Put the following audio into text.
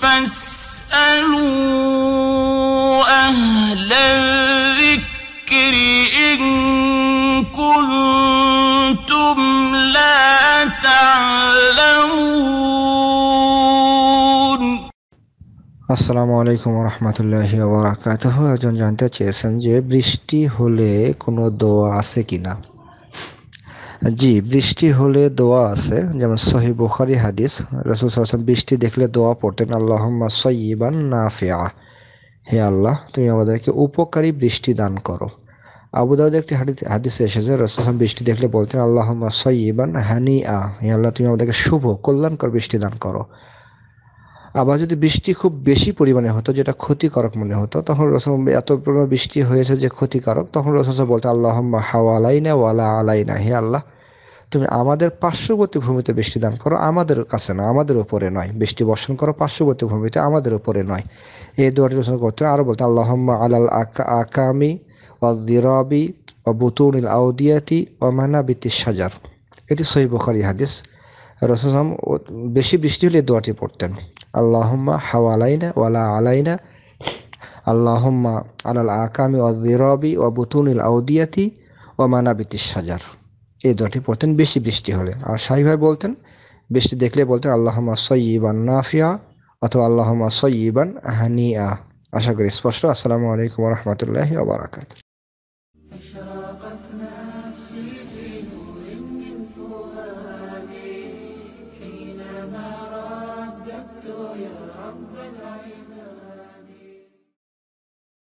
فاسألوا أهل الذكر إن كنتم لا تعلمون আসসালামু আলাইকুম রহমতুল্লাহ বারাকাতহ একজন জানতে চেয়েছেন যে বৃষ্টি হলে কোনো দোয়া আছে কিনা জি বৃষ্টি হলে দোয়া আছে যেমন সহি বুখারি হাদিস রসুল সাল্লাম বৃষ্টি দেখলে দোয়া পড়তেন আল্লাহ সয়িবান না ফেয়া হে আল্লাহ তুমি আমাদেরকে উপকারী বৃষ্টি দান করো আবুদাউদ একটি হাদিস এসেছে রসুলাম বৃষ্টি দেখলে বলতেন আল্লাহ সয়িবান হানি আহ হে আল্লাহ তুমি আমাদেরকে শুভ কল্যাণকর বৃষ্টি দান করো আবার যদি বৃষ্টি খুব বেশি পরিমাণে হতো যেটা ক্ষতিকারক মনে হতো তখন রসম এত পরিমাণ বৃষ্টি হয়েছে যে ক্ষতিকারক তখন রসম বলতো আল্লাহ হাওয়া আলাইনা ওয়ালা আলাইনা হে আল্লাহ তুমি আমাদের পার্শ্ববর্তী ভূমিতে বৃষ্টি দান করো আমাদের কাছে না আমাদের উপরে নয় বৃষ্টি বর্ষণ করো পার্শ্ববর্তী ভূমিতে আমাদের উপরে নয় এই দোয়াটি রচনা করতে আরও বলতে আল্লাহম্মা আলাল আকামি ও অবুতুনিল আউদিয়াতি মানাবিতি সাজার এটি সহি হাদিস রসুলাম বেশি বৃষ্টি হলে দোয়াটি পড়তেন আল্লাহম্মা হাওয়া আলাইনা ওয়ালা আলাইনা আল্লাহম্মা আলাল আকামি অজিরবি ও বুতুনিল আউদিয়াতি ও মানাবিতিস সাজার এই দোয়াটি পড়তেন বেশি বৃষ্টি হলে আর সাহি ভাই বলতেন বৃষ্টি দেখলে বলতেন আল্লাহমা সৈবান নাফিয়া অথবা আল্লাহমা সৈবান হানিয়া আশা করি স্পষ্ট আসসালামু আলাইকুম রহমতুল্লাহ আবরাকাত ربنا